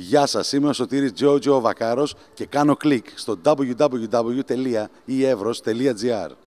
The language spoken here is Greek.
Γεια σας, είμαι ο Σωτήρης Τζότζο Βακάρος και κάνω κλικ στο www.eevros.gr